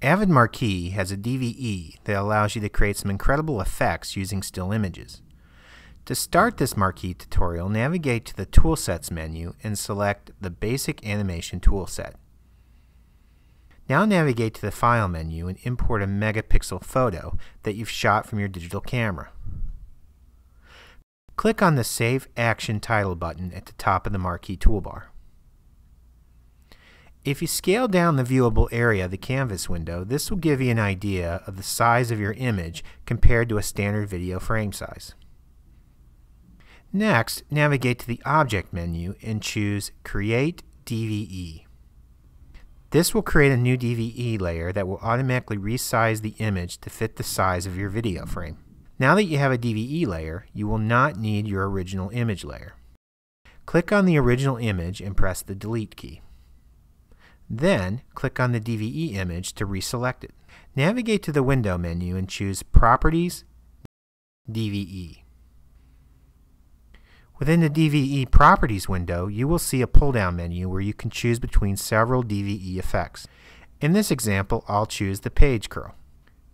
Avid Marquee has a DVE that allows you to create some incredible effects using still images. To start this Marquee tutorial, navigate to the Toolsets menu and select the Basic Animation Toolset. Now navigate to the File menu and import a megapixel photo that you've shot from your digital camera. Click on the Save Action Title button at the top of the Marquee toolbar. If you scale down the viewable area of the canvas window, this will give you an idea of the size of your image compared to a standard video frame size. Next, navigate to the Object menu and choose Create DVE. This will create a new DVE layer that will automatically resize the image to fit the size of your video frame. Now that you have a DVE layer, you will not need your original image layer. Click on the original image and press the Delete key. Then click on the DVE image to reselect it. Navigate to the Window menu and choose Properties, DVE. Within the DVE Properties window, you will see a pull-down menu where you can choose between several DVE effects. In this example, I'll choose the page curl.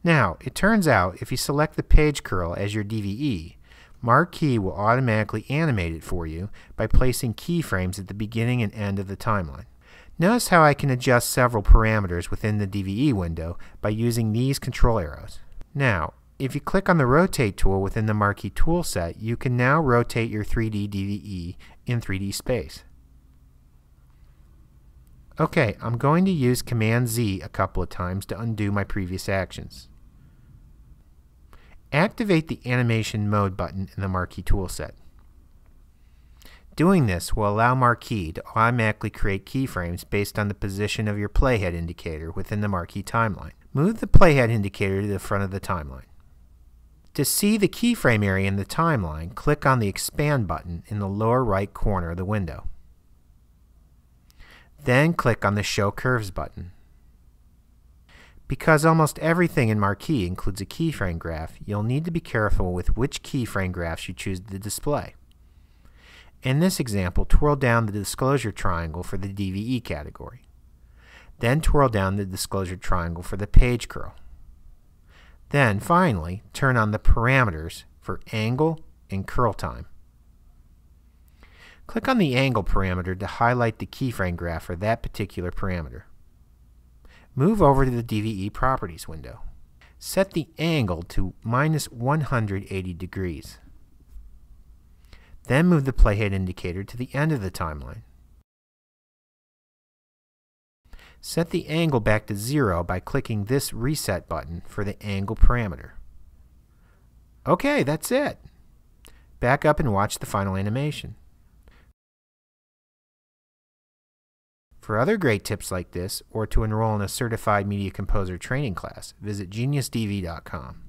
Now, it turns out if you select the page curl as your DVE, Marquee will automatically animate it for you by placing keyframes at the beginning and end of the timeline. Notice how I can adjust several parameters within the DVE window by using these control arrows. Now, if you click on the Rotate tool within the Marquee toolset, you can now rotate your 3D DVE in 3D space. Okay, I'm going to use Command-Z a couple of times to undo my previous actions. Activate the Animation Mode button in the Marquee toolset. Doing this will allow Marquee to automatically create keyframes based on the position of your playhead indicator within the Marquee timeline. Move the playhead indicator to the front of the timeline. To see the keyframe area in the timeline, click on the Expand button in the lower right corner of the window. Then click on the Show Curves button. Because almost everything in Marquee includes a keyframe graph, you'll need to be careful with which keyframe graphs you choose to display. In this example, twirl down the disclosure triangle for the DVE category. Then twirl down the disclosure triangle for the page curl. Then, finally, turn on the parameters for angle and curl time. Click on the angle parameter to highlight the keyframe graph for that particular parameter. Move over to the DVE properties window. Set the angle to minus 180 degrees. Then move the playhead indicator to the end of the timeline. Set the angle back to zero by clicking this reset button for the angle parameter. Okay, that's it. Back up and watch the final animation. For other great tips like this, or to enroll in a certified media composer training class, visit geniusdv.com.